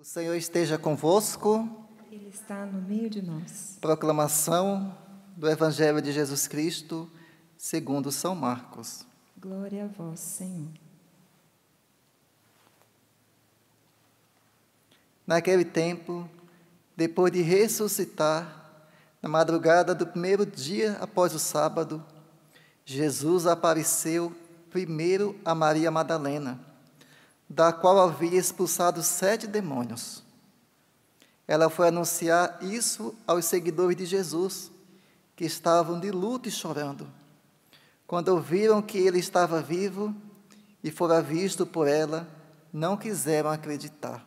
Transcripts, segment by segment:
O Senhor esteja convosco. Ele está no meio de nós. Proclamação do Evangelho de Jesus Cristo, segundo São Marcos. Glória a vós, Senhor. Naquele tempo, depois de ressuscitar, na madrugada do primeiro dia após o sábado, Jesus apareceu primeiro a Maria Madalena da qual havia expulsado sete demônios. Ela foi anunciar isso aos seguidores de Jesus, que estavam de luto e chorando. Quando ouviram que ele estava vivo e fora visto por ela, não quiseram acreditar.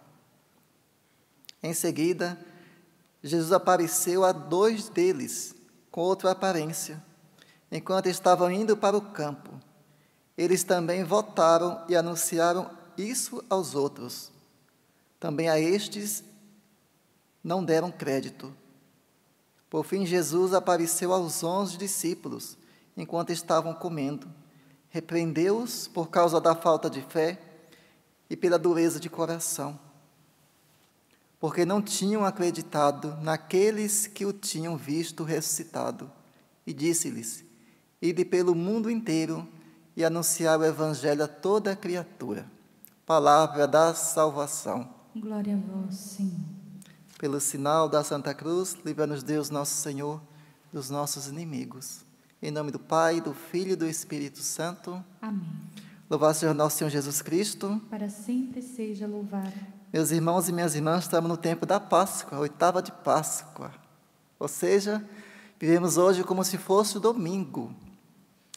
Em seguida, Jesus apareceu a dois deles, com outra aparência, enquanto estavam indo para o campo. Eles também votaram e anunciaram isso aos outros. Também a estes não deram crédito. Por fim, Jesus apareceu aos onze discípulos, enquanto estavam comendo. Repreendeu-os por causa da falta de fé e pela dureza de coração, porque não tinham acreditado naqueles que o tinham visto ressuscitado. E disse-lhes: Ide pelo mundo inteiro e anunciar o Evangelho a toda criatura palavra da salvação. Glória a vós, Senhor. Pelo sinal da Santa Cruz, livra-nos Deus, nosso Senhor, dos nossos inimigos. Em nome do Pai, do Filho e do Espírito Santo. Amém. Louvado seja nosso Senhor Jesus Cristo. Para sempre seja louvado. Meus irmãos e minhas irmãs, estamos no tempo da Páscoa, a oitava de Páscoa. Ou seja, vivemos hoje como se fosse o domingo.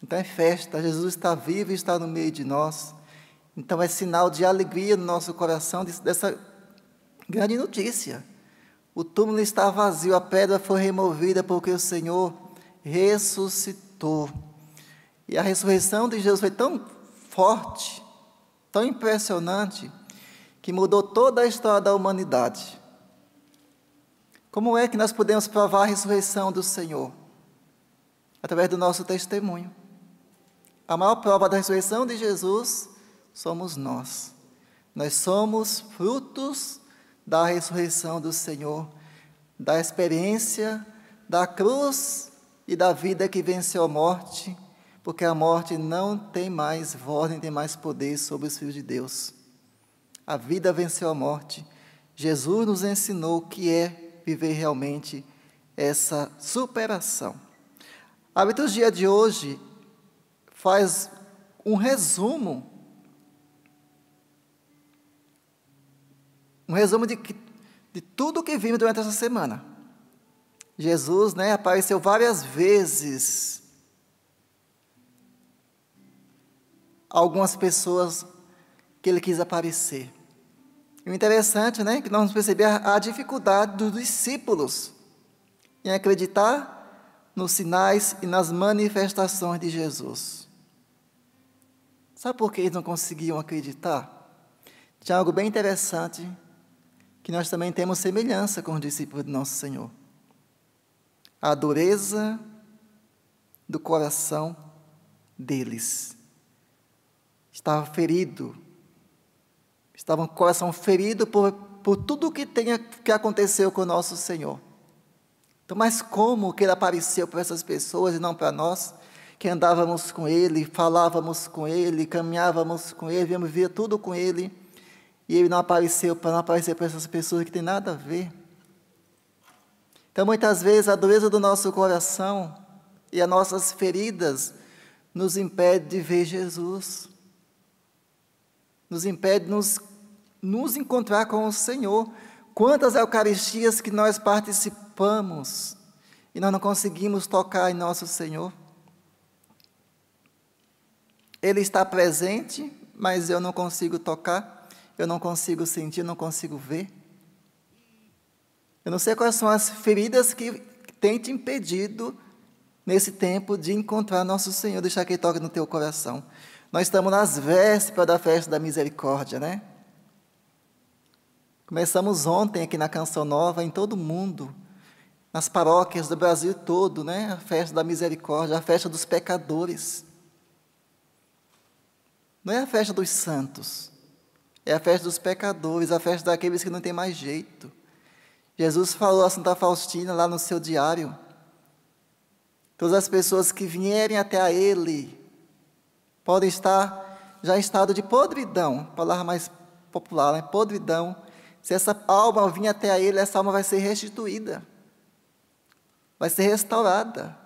Então é festa, Jesus está vivo e está no meio de nós. Então é sinal de alegria no nosso coração dessa grande notícia. O túmulo está vazio, a pedra foi removida porque o Senhor ressuscitou. E a ressurreição de Jesus foi tão forte, tão impressionante, que mudou toda a história da humanidade. Como é que nós podemos provar a ressurreição do Senhor? Através do nosso testemunho. A maior prova da ressurreição de Jesus somos nós. Nós somos frutos da ressurreição do Senhor, da experiência da cruz e da vida que venceu a morte, porque a morte não tem mais voz, nem tem mais poder sobre os filhos de Deus. A vida venceu a morte. Jesus nos ensinou o que é viver realmente essa superação. A liturgia de hoje faz um resumo um resumo de, de tudo o que vimos durante essa semana. Jesus né, apareceu várias vezes. Algumas pessoas que ele quis aparecer. E o interessante, né, é que nós vamos perceber a, a dificuldade dos discípulos em acreditar nos sinais e nas manifestações de Jesus. Sabe por que eles não conseguiam acreditar? Tinha algo bem interessante que nós também temos semelhança com os discípulos de nosso Senhor. A dureza do coração deles. Estava ferido. Estava um coração ferido por, por tudo o que, tenha, que aconteceu com o nosso Senhor. Então, mas como que ele apareceu para essas pessoas e não para nós? Que andávamos com ele, falávamos com ele, caminhávamos com ele, vimos via tudo com ele e ele não apareceu para não aparecer para essas pessoas que tem nada a ver. Então, muitas vezes, a dureza do nosso coração e as nossas feridas nos impede de ver Jesus, nos impede de nos, nos encontrar com o Senhor. Quantas Eucaristias que nós participamos e nós não conseguimos tocar em nosso Senhor? Ele está presente, mas eu não consigo tocar eu não consigo sentir, não consigo ver. Eu não sei quais são as feridas que têm te impedido, nesse tempo, de encontrar nosso Senhor, deixar que Ele toque no teu coração. Nós estamos nas vésperas da festa da misericórdia, né? Começamos ontem aqui na Canção Nova, em todo o mundo, nas paróquias do Brasil todo, né? A festa da misericórdia, a festa dos pecadores. Não é a festa dos santos, é a festa dos pecadores, a festa daqueles que não tem mais jeito. Jesus falou a Santa Faustina lá no seu diário. Todas as pessoas que vierem até a Ele podem estar já em estado de podridão, palavra mais popular, né? podridão. Se essa alma vir até a Ele, essa alma vai ser restituída, vai ser restaurada.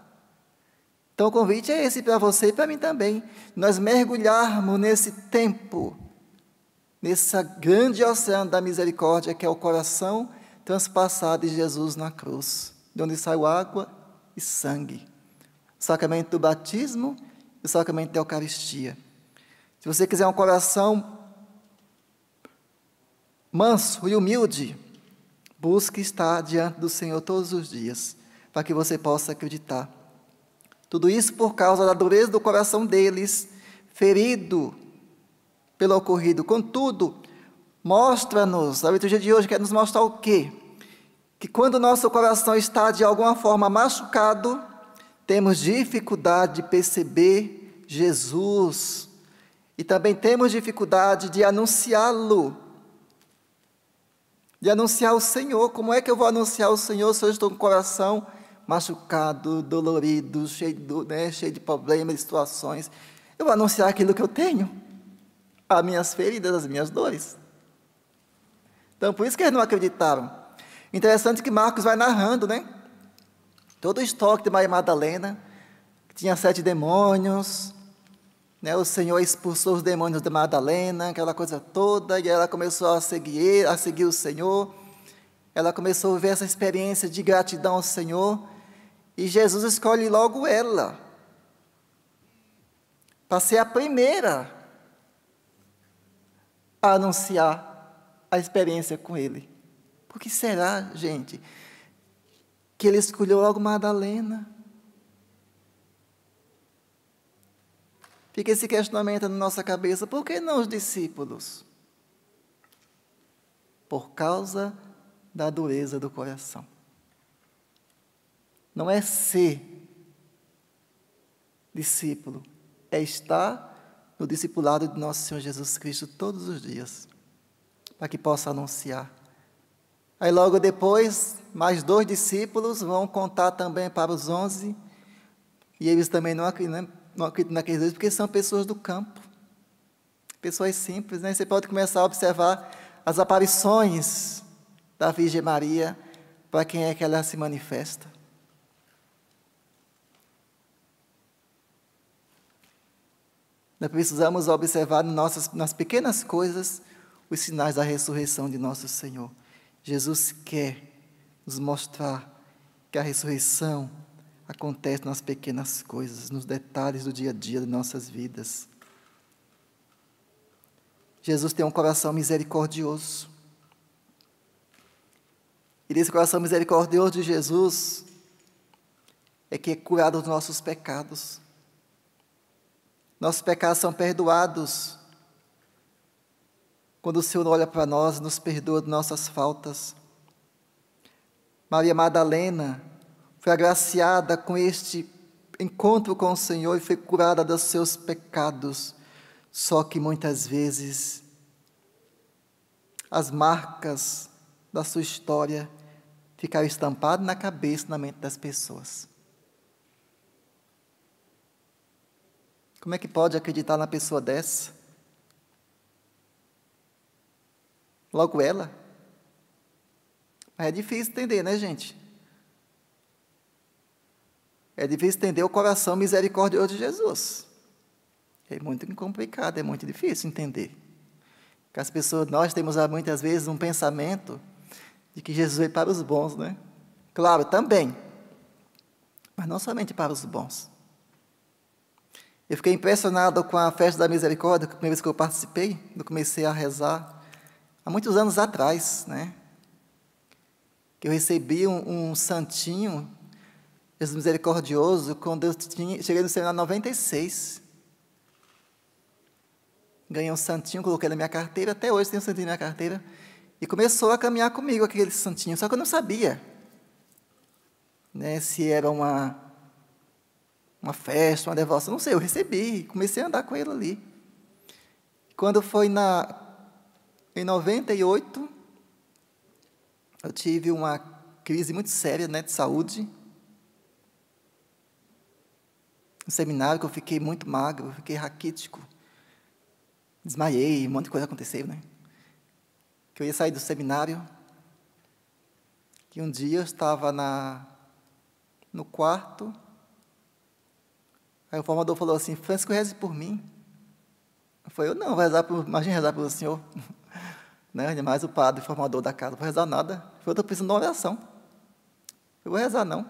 Então o convite é esse para você e para mim também, nós mergulharmos nesse tempo nessa grande oceano da misericórdia que é o coração transpassado de Jesus na cruz, de onde saiu água e sangue. O sacramento do batismo e o sacramento da Eucaristia. Se você quiser um coração manso e humilde, busque estar diante do Senhor todos os dias, para que você possa acreditar. Tudo isso por causa da dureza do coração deles, ferido pelo ocorrido. Contudo, mostra-nos, a liturgia de hoje quer nos mostrar o quê? Que quando nosso coração está de alguma forma machucado, temos dificuldade de perceber Jesus e também temos dificuldade de anunciá-lo, de anunciar o Senhor. Como é que eu vou anunciar o Senhor se eu estou com o coração machucado, dolorido, cheio, do, né, cheio de problemas, de situações? Eu vou anunciar aquilo que eu tenho as minhas feridas, as minhas dores. Então, por isso que eles não acreditaram. Interessante que Marcos vai narrando, né? Todo o estoque de Maria Madalena, que tinha sete demônios, né? o Senhor expulsou os demônios de Madalena, aquela coisa toda, e ela começou a seguir, a seguir o Senhor. Ela começou a ver essa experiência de gratidão ao Senhor, e Jesus escolhe logo ela para ser a primeira a anunciar a experiência com ele. Por que será, gente, que ele escolheu logo Madalena? Fica esse questionamento na nossa cabeça: por que não os discípulos? Por causa da dureza do coração. Não é ser discípulo, é estar no discipulado de nosso Senhor Jesus Cristo todos os dias, para que possa anunciar. Aí logo depois, mais dois discípulos vão contar também para os onze, e eles também não acreditam, né, não acreditam naqueles dois, porque são pessoas do campo, pessoas simples, né? Você pode começar a observar as aparições da Virgem Maria, para quem é que ela se manifesta. Nós precisamos observar nossas, nas pequenas coisas os sinais da ressurreição de nosso Senhor. Jesus quer nos mostrar que a ressurreição acontece nas pequenas coisas, nos detalhes do dia a dia de nossas vidas. Jesus tem um coração misericordioso. E desse coração misericordioso de Jesus é que é curado dos nossos pecados. Nossos pecados são perdoados. Quando o Senhor olha para nós, nos perdoa de nossas faltas. Maria Madalena foi agraciada com este encontro com o Senhor e foi curada dos seus pecados. Só que muitas vezes as marcas da sua história ficaram estampadas na cabeça, na mente das pessoas. Como é que pode acreditar na pessoa dessa? Logo ela? Mas é difícil entender, né, gente? É difícil entender o coração misericordioso de Jesus. É muito complicado, é muito difícil entender. Porque as pessoas, nós temos ah, muitas vezes um pensamento de que Jesus é para os bons, né? Claro, também. Mas não somente para os bons. Eu fiquei impressionado com a festa da misericórdia, a primeira vez que eu participei, quando eu comecei a rezar, há muitos anos atrás, né? Que eu recebi um, um santinho, Jesus misericordioso, quando eu tinha, cheguei no seminário 96. Ganhei um santinho, coloquei na minha carteira, até hoje tenho um santinho na minha carteira, e começou a caminhar comigo aquele santinho, só que eu não sabia né, se era uma uma festa, uma devoção, não sei, eu recebi, comecei a andar com ele ali. Quando foi na em 98, eu tive uma crise muito séria né, de saúde. No seminário que eu fiquei muito magro, eu fiquei raquítico. Desmaiei, um monte de coisa aconteceu, né? Que eu ia sair do seminário. e um dia eu estava na, no quarto, Aí o formador falou assim: Francisco, reze por mim. Eu falei: Eu não, vou rezar por, imagina rezar pelo senhor. né? Ainda mais o padre, formador da casa, não vou rezar nada. Eu estou precisando de uma oração. Eu vou rezar, não.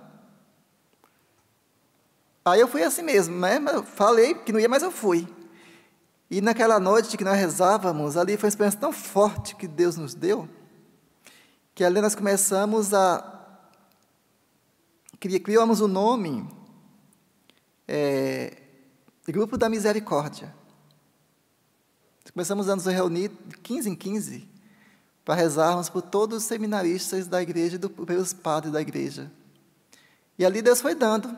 Aí eu fui assim mesmo, né? Eu falei que não ia, mas eu fui. E naquela noite que nós rezávamos, ali foi uma experiência tão forte que Deus nos deu, que ali nós começamos a. Criamos o um nome é, Grupo da Misericórdia. Começamos a nos reunir 15 em 15 para rezarmos por todos os seminaristas da igreja e do, pelos padres da igreja. E ali Deus foi dando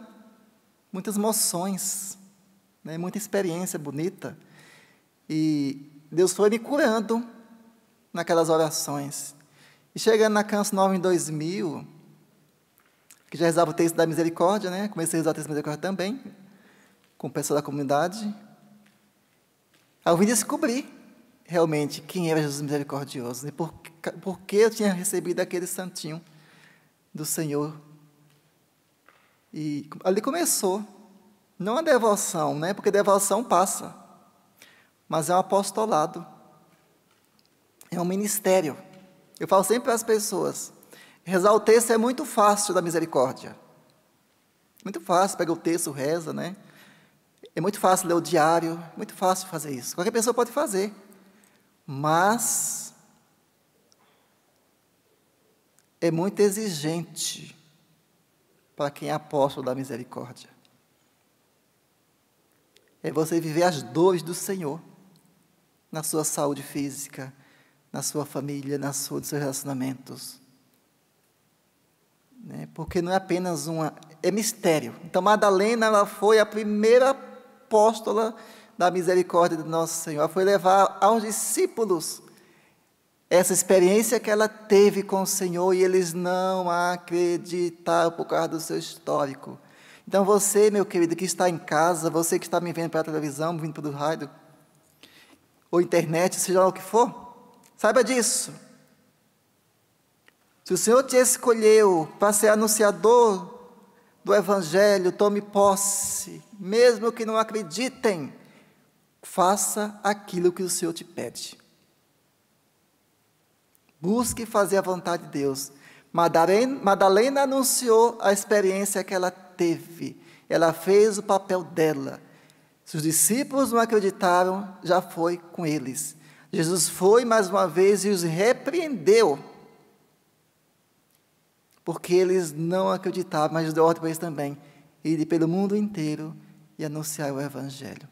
muitas moções, né, muita experiência bonita. E Deus foi me curando naquelas orações. E chegando na Canção Nova em 2000, que já rezava o texto da misericórdia, né? Comecei a rezar o texto da misericórdia também, com o pessoal da comunidade. Aí eu vim descobrir realmente quem era Jesus misericordioso e né? por, por que eu tinha recebido aquele santinho do Senhor. E ali começou, não a devoção, né? Porque devoção passa, mas é um apostolado, é um ministério. Eu falo sempre para as pessoas, Rezar o texto é muito fácil da misericórdia. Muito fácil, pega o texto, reza, né? É muito fácil ler o diário, muito fácil fazer isso. Qualquer pessoa pode fazer. Mas é muito exigente para quem é apóstolo da misericórdia. É você viver as dores do Senhor na sua saúde física, na sua família, na sua, nos seus relacionamentos né? porque não é apenas uma. é mistério. Então, Madalena ela foi a primeira apóstola da misericórdia do Nosso Senhor. Ela foi levar aos discípulos essa experiência que ela teve com o Senhor e eles não acreditaram por causa do seu histórico. Então, você, meu querido, que está em casa, você que está me vendo pela televisão, vindo pelo rádio, ou internet, seja lá o que for, saiba disso. Se o Senhor te escolheu para ser anunciador do Evangelho, tome posse, mesmo que não acreditem, faça aquilo que o Senhor te pede. Busque fazer a vontade de Deus. Madalena, Madalena anunciou a experiência que ela teve. Ela fez o papel dela. Se os discípulos não acreditaram, já foi com eles. Jesus foi mais uma vez e os repreendeu porque eles não acreditavam, mas deu ordem para eles também, ir pelo mundo inteiro e anunciar o Evangelho.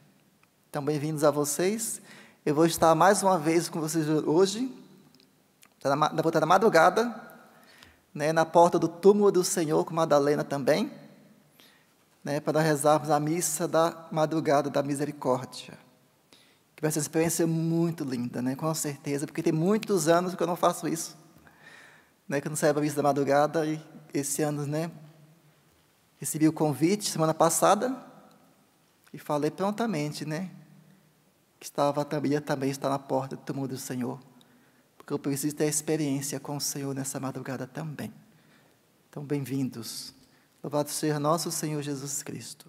Então, bem-vindos a vocês. Eu vou estar mais uma vez com vocês hoje, tá na volta da tá madrugada, né, na porta do túmulo do Senhor, com Madalena também, né, para rezarmos a missa da madrugada da misericórdia. Que vai ser uma experiência muito linda, né, com certeza, porque tem muitos anos que eu não faço isso né, que eu não saiba para a missa da madrugada, e esse ano, né, recebi o convite semana passada e falei prontamente, né, que estava também, também está na porta do túmulo do Senhor, porque eu preciso ter experiência com o Senhor nessa madrugada também. Então, bem-vindos. Louvado seja nosso Senhor Jesus Cristo.